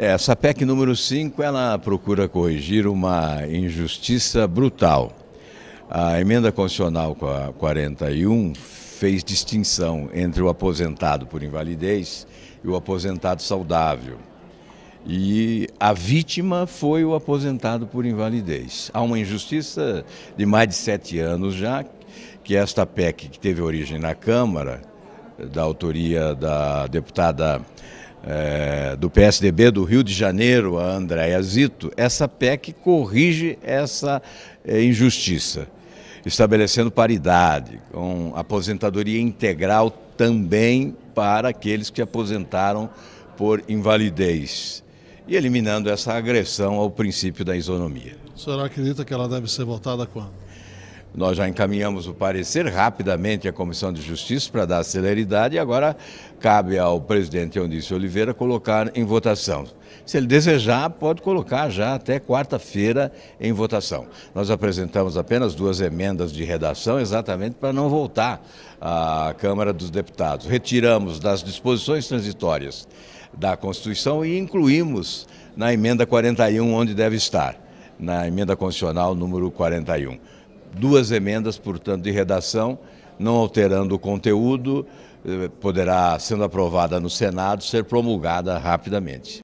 Essa é, PEC número 5, ela procura corrigir uma injustiça brutal. A emenda constitucional 41 fez distinção entre o aposentado por invalidez e o aposentado saudável. E a vítima foi o aposentado por invalidez. Há uma injustiça de mais de sete anos já, que esta PEC, que teve origem na Câmara, da autoria da deputada é, do PSDB do Rio de Janeiro, a Andréa Zito, essa PEC corrige essa é, injustiça, estabelecendo paridade, com aposentadoria integral também para aqueles que aposentaram por invalidez e eliminando essa agressão ao princípio da isonomia. O senhor acredita que ela deve ser votada quando? Nós já encaminhamos o parecer rapidamente à Comissão de Justiça para dar celeridade e agora cabe ao presidente Eunício Oliveira colocar em votação. Se ele desejar, pode colocar já até quarta-feira em votação. Nós apresentamos apenas duas emendas de redação, exatamente para não voltar à Câmara dos Deputados. Retiramos das disposições transitórias da Constituição e incluímos na emenda 41, onde deve estar, na emenda constitucional número 41 duas emendas, portanto, de redação, não alterando o conteúdo, eh, poderá, sendo aprovada no Senado, ser promulgada rapidamente.